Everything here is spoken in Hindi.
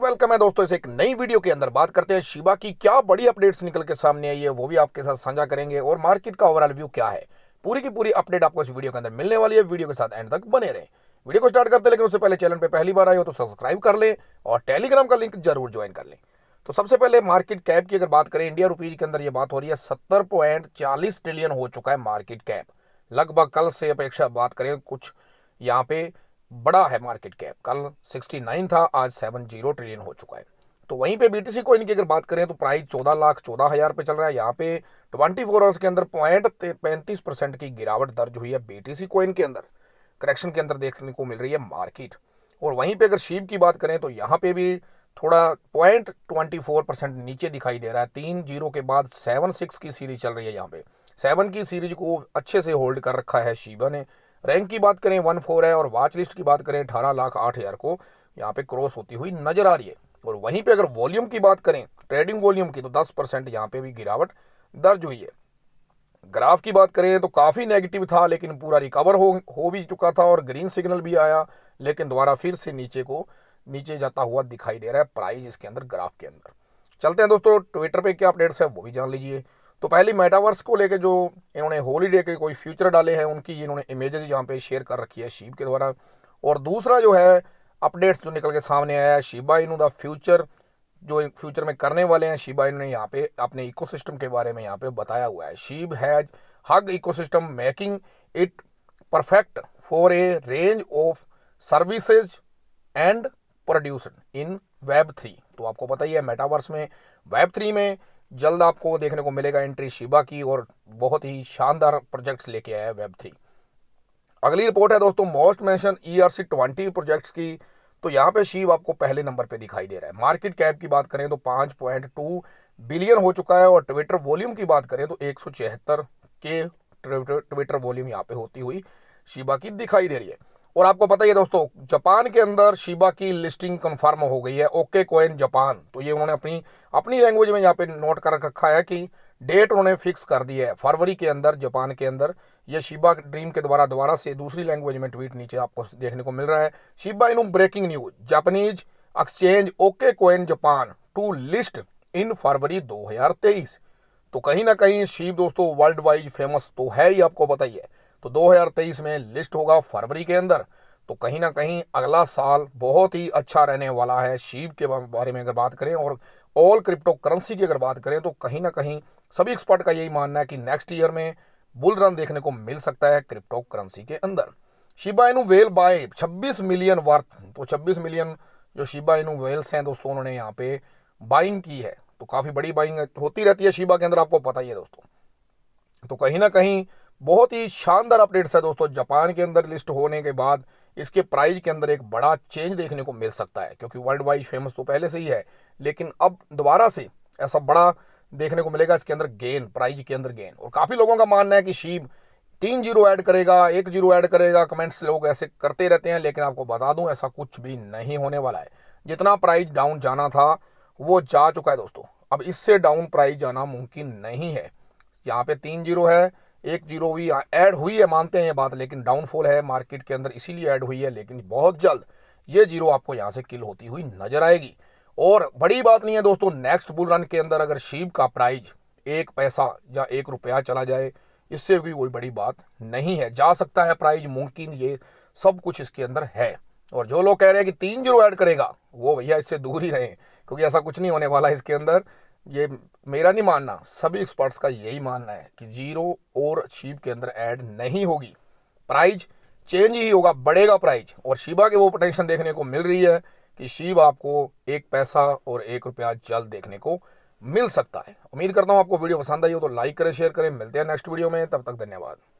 मोस्ट तो वेलकम है दोस्तों इसे एक नई वीडियो के अंदर बात करते हैं शिबा की क्या बड़ी अपडेट्स निकल के सामने आई है वो भी आपके साथ साझा करेंगे और मार्केट का ओवरऑल व्यू क्या है पूरी की पूरी अपडेट आपको इस वीडियो के अंदर मिलने वाली है वीडियो के साथ एंड तक बने रहे वीडियो को स्टार्ट करते लेकिन उससे पहले चैनल पर पहली बार आए हो तो सब्सक्राइब कर ले और टेलीग्राम का लिंक जरूर ज्वाइन कर लें तो सबसे पहले मार्केट कैप की अगर बात करें इंडिया रुपीज के अंदर ये बात हो रही है सत्तर ट्रिलियन हो चुका है मार्केट कैप लगभग कल से अपेक्षा बात करें कुछ यहाँ पे बड़ा है मार्केट कैप कल 69 था आज सेवन जीरो ट्रिलियन हो चुका है तो वहीं पे बीटीसी कोइन की अगर बात करें तो प्राइस चौदह लाख चौदह हजार पे चल रहा है यहाँ पे ट्वेंटी फोर आवर्स के अंदर पॉइंट पैंतीस परसेंट की गिरावट दर्ज हुई है बीटीसी कोइन के अंदर करेक्शन के अंदर देखने को मिल रही है मार्केट और वहीं पे अगर शिव की बात करें तो यहाँ पे भी थोड़ा पॉइंट ट्वेंटी नीचे दिखाई दे रहा है तीन जीरो के बाद सेवन सिक्स की सीरीज चल रही है यहाँ पे सेवन की सीरीज को अच्छे से होल्ड कर रखा है शिवा ने रैंक की बात करें वन फोर है और वाच लिस्ट की बात करें अठारह लाख आठ हज़ार को यहाँ पे क्रॉस होती हुई नजर आ रही है और वहीं पे अगर वॉल्यूम की बात करें ट्रेडिंग वॉल्यूम की तो दस परसेंट यहाँ पे भी गिरावट दर्ज हुई है ग्राफ की बात करें तो काफ़ी नेगेटिव था लेकिन पूरा रिकवर हो हो भी चुका था और ग्रीन सिग्नल भी आया लेकिन दोबारा फिर से नीचे को नीचे जाता हुआ दिखाई दे रहा है प्राइस इसके अंदर ग्राफ के अंदर चलते हैं दोस्तों ट्विटर पे क्या अपडेट्स है वो भी जान लीजिए तो पहले मेटावर्स को लेके जो इन्होंने होलीडे के कोई फ्यूचर डाले हैं उनकी इन्होंने इमेजेस यहाँ पे शेयर कर रखी है शिव के द्वारा और दूसरा जो है अपडेट्स जो निकल के सामने आया है शिबा इनू द फ्यूचर जो फ्यूचर में करने वाले हैं शिबा इनू ने यहाँ पे अपने इकोसिस्टम के बारे में यहाँ पे बताया हुआ है Shib has huge ecosystem making it perfect for a range of services and produce in web three तो आपको पता ही है मेटावर्स में वेब थ्री में जल्द आपको देखने को मिलेगा एंट्री शिबा की और बहुत ही शानदार प्रोजेक्ट्स लेके आया है वेब थ्री अगली रिपोर्ट है दोस्तों most mention ERC twenty projects की तो यहाँ पे शिव आपको पहले नंबर पे दिखाई दे रहा है मार्केट कैप की बात करें तो पांच पॉइंट टू बिलियन हो चुका है और ट्विटर वॉल्यूम की बात करें तो एक के ट्विटर वॉल्यूम यहाँ पे होती हुई शिबा की दिखाई दे रही है और आपको पता ही है दोस्तों जापान के अंदर शिबा की लिस्टिंग कंफर्म हो गई है ओके कोइन जापान तो ये उन्होंने अपनी अपनी लैंग्वेज में यहाँ पे नोट कर रखा है कि डेट उन्होंने फिक्स कर दी है फरवरी के अंदर जापान के अंदर ये शिबा ड्रीम के द्वारा दोबारा से दूसरी लैंग्वेज में ट्वीट नीचे आपको देखने को मिल रहा है Shiba in breaking news Japanese exchange OK coin Japan to list in फरवरी दो तो कहीं ना कहीं शिव दोस्तों वर्ल्ड वाइज फेमस तो है ही आपको बताइए तो 2023 में लिस्ट होगा फरवरी के अंदर तो कहीं ना कहीं अगला साल बहुत ही अच्छा रहने वाला है शिव के बारे में अगर बात करें और ऑल क्रिप्टो करेंसी की अगर बात करें तो कहीं ना कहीं सभी एक्सपर्ट का यही मानना है कि नेक्स्ट ईयर में बुल रन देखने को मिल सकता है क्रिप्टो करेंसी के अंदर Shiba Inu well bye 26 million worth तो 26 मिलियन जो शिबा इनू वेल्स हैं दोस्तों उन्होंने यहाँ पे बाइंग की है तो काफ़ी बड़ी बाइंग होती रहती है शिबा के अंदर आपको पता ही है दोस्तों तो कहीं ना कहीं बहुत ही शानदार अपडेट्स है दोस्तों जापान के अंदर लिस्ट होने के बाद इसके प्राइस के अंदर एक बड़ा चेंज देखने को मिल सकता है क्योंकि वर्ल्ड वाइड फेमस तो पहले से ही है लेकिन अब दोबारा से ऐसा बड़ा देखने को मिलेगा इसके अंदर गेन प्राइज के अंदर गेन और काफ़ी लोगों का मानना है कि शिव तीन जीरो ऐड करेगा एक जीरो ऐड करेगा कमेंट्स लोग ऐसे करते रहते हैं लेकिन आपको बता दूं ऐसा कुछ भी नहीं होने वाला है जितना प्राइस डाउन जाना था वो जा चुका है दोस्तों अब इससे डाउन प्राइस जाना मुमकिन नहीं है यहाँ पे तीन जीरो है एक जीरो हुई ऐड हुई है मानते हैं ये बात लेकिन डाउनफॉल है मार्केट के अंदर इसीलिए ऐड हुई है लेकिन बहुत जल्द ये जीरो आपको यहाँ से किल होती हुई नजर आएगी और बड़ी बात नहीं है दोस्तों नेक्स्ट बुल रन के अंदर अगर शीप का प्राइज एक पैसा या एक रुपया चला जाए इससे भी कोई बड़ी बात नहीं है जा सकता है प्राइज मुमकिन ये सब कुछ इसके अंदर है और जो लोग कह रहे हैं कि तीन जीरो ऐड करेगा वो भैया इससे दूर ही रहें क्योंकि ऐसा कुछ नहीं होने वाला इसके अंदर ये मेरा नहीं मानना सभी एक्सपर्ट्स का यही मानना है कि जीरो और शीप के अंदर ऐड नहीं होगी प्राइज चेंज ही होगा बढ़ेगा प्राइज और शिबा के वो पोटेंशन देखने को मिल रही है कि शिव आपको एक पैसा और एक रुपया जल्द देखने को मिल सकता है उम्मीद करता हूं आपको वीडियो पसंद आई हो तो लाइक करें शेयर करें मिलते हैं नेक्स्ट वीडियो में तब तक धन्यवाद